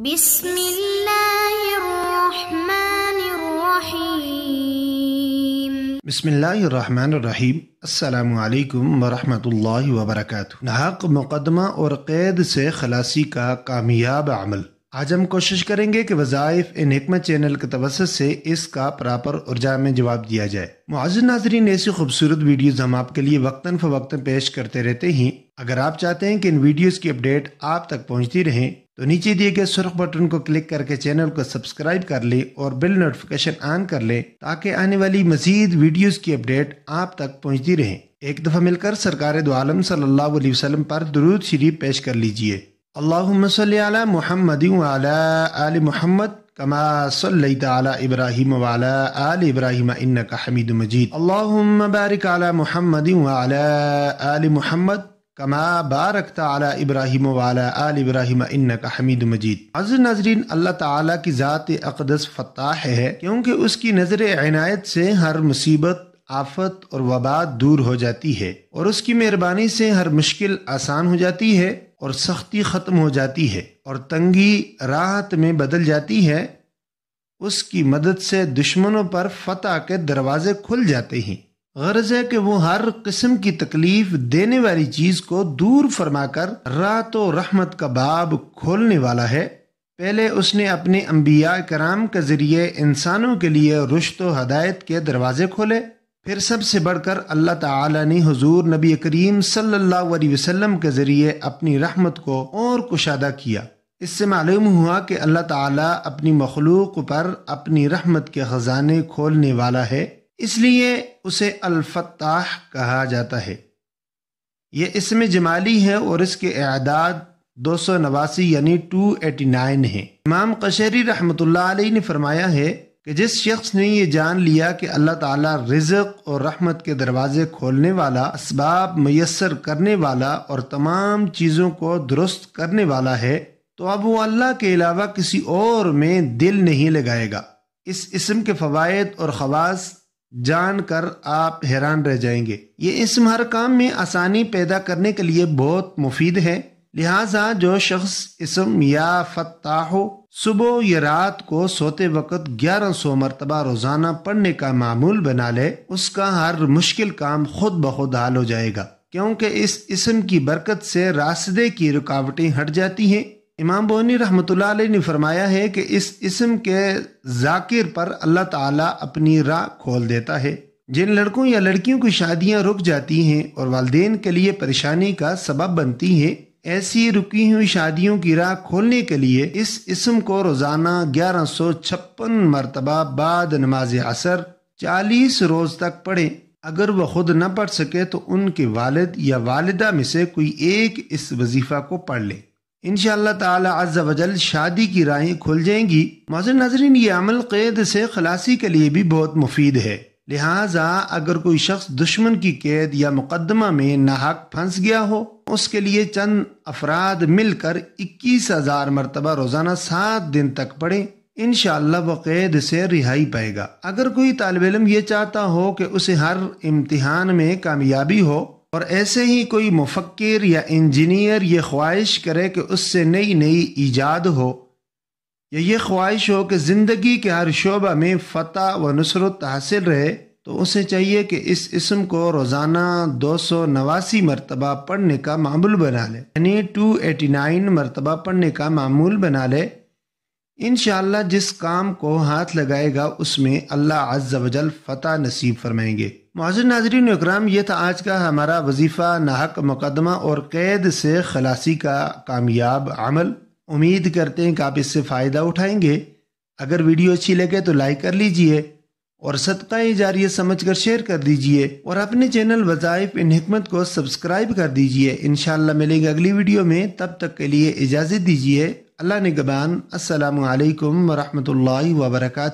بسم الله الرحمن الرحيم بسم الله الرحمن الرحيم वरहमतुल्लाहि वबरकातुह नाहक मुकदमा और कैद से खलासी का कामयाब अमल आज हम कोशिश करेंगे कि वज़ाइफ इन हमत चैनल के तवसत से इसका प्रॉपर और जाम जवाब दिया जाए मुआज नाजरीन ऐसी खूबसूरत वीडियोज़ हम आपके लिए वक्ता फवक्ता पेश करते रहते हैं अगर आप चाहते हैं कि इन वीडियोज़ की अपडेट आप तक पहुँचती रहें तो नीचे दिए गए सुरख बटन को क्लिक करके चैनल को सब्सक्राइब कर ले और बिल नोटिफिकेशन ऑन कर ले ताकि आने वाली मजीद वीडियोस की अपडेट आप तक पहुंचती रहे एक दफ़ा मिलकर सरकार दो आलम सल्लल्लाहु अलैहि वसल्लम पर दरूद शरीफ पेश कर लीजिए अल्लाह महमद आल महमद कमा सल्ला इब्राहिम वाला आल इब्राहिम इन्नका हमीद मजीद अल्लाह बारिक आला मुहम्मद कमा अला इब्राहिम आल इब्राहिम का हमीद मजीद अजर नाजरीन अल्लाह ताला की ज़ात अकदस फताह है क्योंकि उसकी नज़र इनायत से हर मुसीबत आफत और वबा दूर हो जाती है और उसकी मेहरबानी से हर मुश्किल आसान हो जाती है और सख्ती ख़त्म हो जाती है और तंगी राहत में बदल जाती है उसकी मदद से दुश्मनों पर फतेह के दरवाजे खुल जाते हैं गर्ज है कि वो हर किस्म की तकलीफ देने वाली चीज को दूर फरमाकर रात और रहमत का बाब खोलने वाला है पहले उसने अपने अम्बिया कराम के जरिए इंसानों के लिए रुश्त हदायत के दरवाजे खोले फिर सबसे बढ़कर अल्लाह ताला ने हुजूर नबी करीम सल्लल्लाहु अलैहि वसल्लम के ज़रिए अपनी रहमत को और कुशादा किया इससे मालूम हुआ कि अल्लाह ताला अपनी मखलूक पर अपनी रहमत के ख़जाने खोलने वाला है इसलिए उसे अलफताह कहा जाता है ये इसमें जमाली है और इसके एदाद दो सौ नवासी यानी टू एटी नाइन है इमाम कशहरी रहमत आई ने फरमाया है कि जिस शख्स ने यह जान लिया कि अल्लाह ताला रिजक और रहमत के दरवाजे खोलने वाला इसबाब मैसर करने वाला और तमाम चीज़ों को दुरुस्त करने वाला है तो अब वो अल्लाह के अलावा किसी और में दिल नहीं लगाएगा इस इसम के फ़वाद और खवास जानकर आप हैरान रह जाएंगे ये इसम हर काम में आसानी पैदा करने के लिए बहुत मुफीद है लिहाजा जो शख्स इसम या फताह सुबह या रात को सोते वक्त ग्यारह सौ मरतबा रोजाना पढ़ने का मामूल बना ले उसका हर मुश्किल काम खुद ब खुद हाल हो जाएगा क्योंकि इस इसम की बरकत से रास्ते की रुकावटें हट जाती हैं इमाम बोनी रहमत ने फरमाया है कि इस इसम के जाकिर पर अल्लाह ताला अपनी राह खोल देता है जिन लड़कों या लड़कियों की शादियां रुक जाती हैं और वालदेन के लिए परेशानी का सबब बनती हैं ऐसी रुकी हुई शादियों की राह खोलने के लिए इस इसम को रोज़ाना ग्यारह सौ छप्पन मरतबा बाद नमाज असर चालीस रोज़ तक पढ़े अगर वह खुद न पढ़ सके तो उनके वालद या वालदा में से कोई एक इस वजीफ़ा को पढ़ ले इन शजल शादी की राहें खुल जाएंगी मौजूद नाजरीन ये अमल कैद से खलासी के लिए भी बहुत मुफीद है लिहाजा अगर कोई शख्स दुश्मन की कैद या मुकदमा में नाहक फंस गया हो उसके लिए चंद अफराद मिलकर इक्कीस हजार मरतबा रोजाना सात दिन तक पढ़े इन वो कैद से रिहाई पाएगा अगर कोई तालब इलम ये चाहता हो कि उसे हर इम्तिहान में कामयाबी हो और ऐसे ही कोई मुफक्र या इंजीनियर ये ख्वाहिश करे कि उससे नई नई ईजाद हो या ये ख्वाहिश हो कि ज़िंदगी के हर शोबा में फतह व नुसरत हासिल रहे तो उसे चाहिए कि इस इसम को रोज़ाना दो सौ नवासी मरतबा पढ़ने का मामूल बना ले यानी टू एटी नाइन मरतबा पढ़ने का मामूल बना ले इन जिस काम को हाथ लगाएगा उसमें अल्लाह आज वजल फ़तः नसीब फरमाएंगे मौजूद नाजरीन इक्राम ये था आज का हमारा वजीफ़ा नाहक मुकदमा और कैद से खलासी का कामयाब अमल उम्मीद करते हैं कि आप इससे फ़ायदा उठाएंगे अगर वीडियो अच्छी लगे तो लाइक कर लीजिए और सदका जारिय समझ कर शेयर कर दीजिए और अपने चैनल वज़ाइफ इन हमत को सब्सक्राइब कर दीजिए इन मिलेंगे अगली वीडियो में तब तक के लिए इजाज़त दीजिए अल्लाह नगबान असलकम वरहमल वर्का